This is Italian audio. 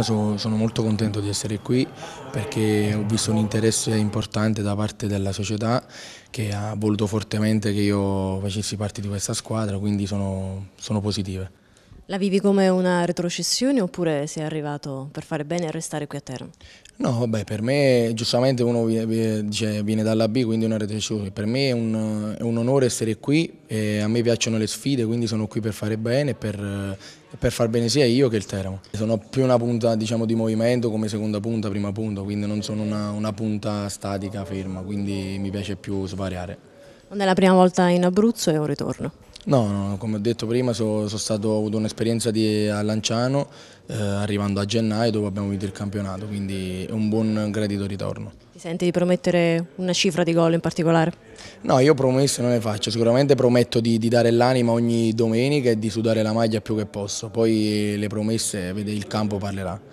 Sono molto contento di essere qui perché ho visto un interesse importante da parte della società che ha voluto fortemente che io facessi parte di questa squadra, quindi sono, sono positive. La vivi come una retrocessione oppure sei arrivato per fare bene e restare qui a Teramo? No, beh, per me giustamente uno viene, cioè, viene dalla B, quindi è una retrocessione. Per me è un, è un onore essere qui, a me piacciono le sfide, quindi sono qui per fare bene, per, per far bene sia io che il Teramo. Sono più una punta diciamo, di movimento come seconda punta, prima punta, quindi non sono una, una punta statica, ferma, quindi mi piace più svariare. Non è la prima volta in Abruzzo e un ritorno? No, no come ho detto prima so, so stato, ho avuto un'esperienza a Lanciano eh, arrivando a gennaio dopo abbiamo vinto il campionato, quindi è un buon gradito ritorno. Ti senti di promettere una cifra di gol in particolare? No, io promesse non ne faccio, sicuramente prometto di, di dare l'anima ogni domenica e di sudare la maglia più che posso, poi le promesse, vede, il campo parlerà.